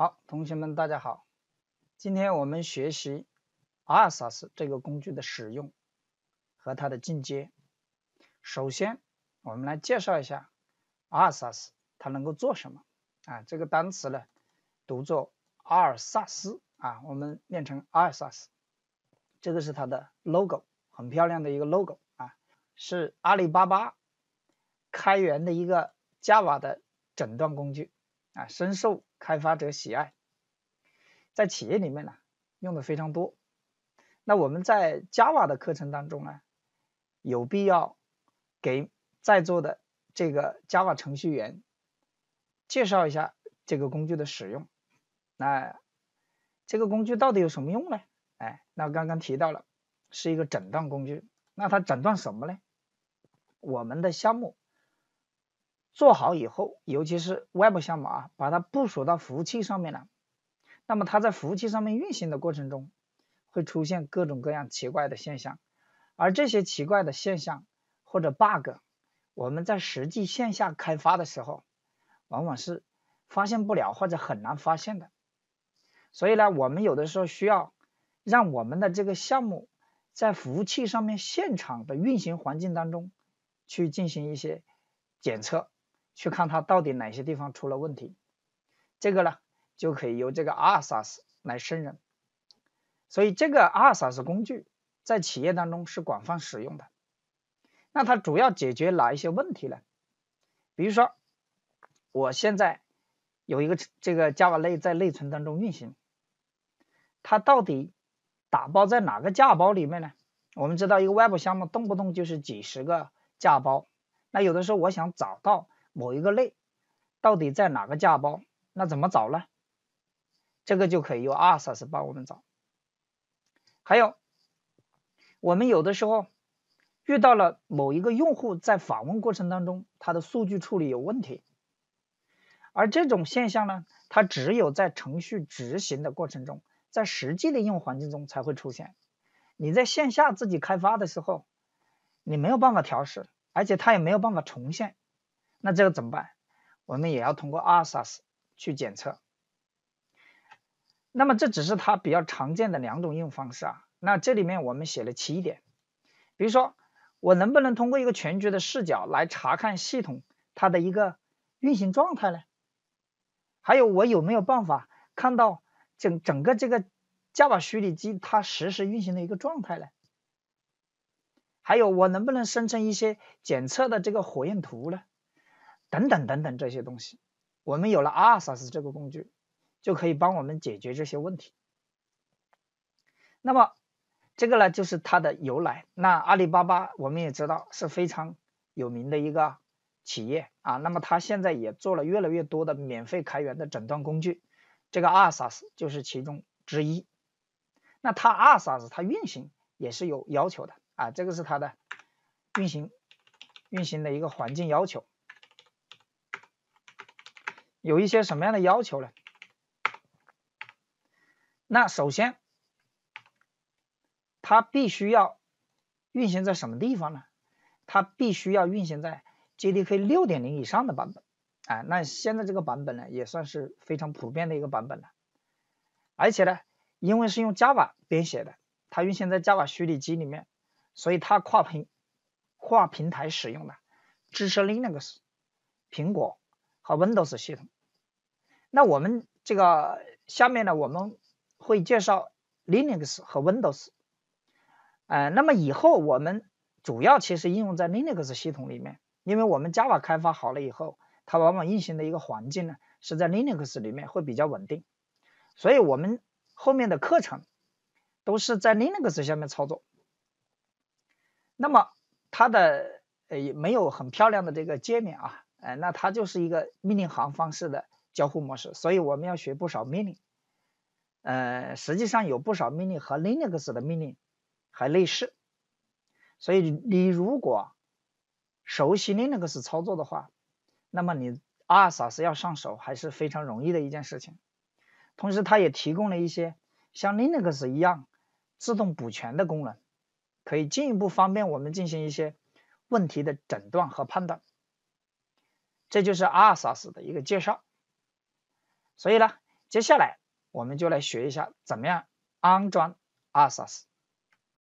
好，同学们，大家好。今天我们学习阿尔萨斯这个工具的使用和它的进阶。首先，我们来介绍一下阿尔萨斯，它能够做什么啊？这个单词呢，读作阿尔萨斯啊。我们念成阿尔萨斯。这个是它的 logo，很漂亮的一个 logo 啊，是阿里巴巴开源的一个 Java 的诊断工具。啊，深受开发者喜爱，在企业里面呢用的非常多。那我们在 Java 的课程当中呢，有必要给在座的这个 Java 程序员介绍一下这个工具的使用。那这个工具到底有什么用呢？哎，那刚刚提到了是一个诊断工具，那它诊断什么呢？我们的项目。做好以后，尤其是 Web 项目啊，把它部署到服务器上面了，那么它在服务器上面运行的过程中，会出现各种各样奇怪的现象，而这些奇怪的现象或者 bug，我们在实际线下开发的时候，往往是发现不了或者很难发现的，所以呢，我们有的时候需要让我们的这个项目在服务器上面现场的运行环境当中去进行一些检测。去看它到底哪些地方出了问题，这个呢就可以由这个 R S S 来胜任，所以这个 R S S 工具在企业当中是广泛使用的。那它主要解决哪一些问题呢？比如说，我现在有一个这个 Java 类在内存当中运行，它到底打包在哪个架包里面呢？我们知道一个 Web 项目动不动就是几十个架包，那有的时候我想找到。某一个类到底在哪个架包？那怎么找呢？这个就可以用 e S s 帮我们找。还有，我们有的时候遇到了某一个用户在访问过程当中，他的数据处理有问题，而这种现象呢，它只有在程序执行的过程中，在实际的应用环境中才会出现。你在线下自己开发的时候，你没有办法调试，而且它也没有办法重现。那这个怎么办？我们也要通过 Rasa 去检测。那么这只是它比较常见的两种应用方式啊。那这里面我们写了七点，比如说我能不能通过一个全局的视角来查看系统它的一个运行状态呢？还有我有没有办法看到整整个这个 Java 虚拟机它实时运行的一个状态呢？还有我能不能生成一些检测的这个火焰图呢？等等等等这些东西，我们有了 a r t u s 这个工具，就可以帮我们解决这些问题。那么这个呢，就是它的由来。那阿里巴巴我们也知道是非常有名的一个企业啊，那么它现在也做了越来越多的免费开源的诊断工具，这个 a r t u s 就是其中之一。那它 a r t u s 它运行也是有要求的啊，这个是它的运行运行的一个环境要求。有一些什么样的要求呢？那首先，它必须要运行在什么地方呢？它必须要运行在 JDK 六点零以上的版本。哎，那现在这个版本呢，也算是非常普遍的一个版本了。而且呢，因为是用 Java 编写的，它运行在 Java 虚拟机里面，所以它跨平跨平台使用的，支持 Linux、苹果。和 Windows 系统，那我们这个下面呢，我们会介绍 Linux 和 Windows。呃，那么以后我们主要其实应用在 Linux 系统里面，因为我们 Java 开发好了以后，它往往运行的一个环境呢是在 Linux 里面会比较稳定，所以我们后面的课程都是在 Linux 下面操作。那么它的呃没有很漂亮的这个界面啊。哎，那它就是一个命令行方式的交互模式，所以我们要学不少命令。呃，实际上有不少命令和 Linux 的命令还类似，所以你如果熟悉 Linux 操作的话，那么你 R 手 s 要上手还是非常容易的一件事情。同时，它也提供了一些像 Linux 一样自动补全的功能，可以进一步方便我们进行一些问题的诊断和判断。这就是 r s t 的一个介绍，所以呢，接下来我们就来学一下怎么样安装 r s t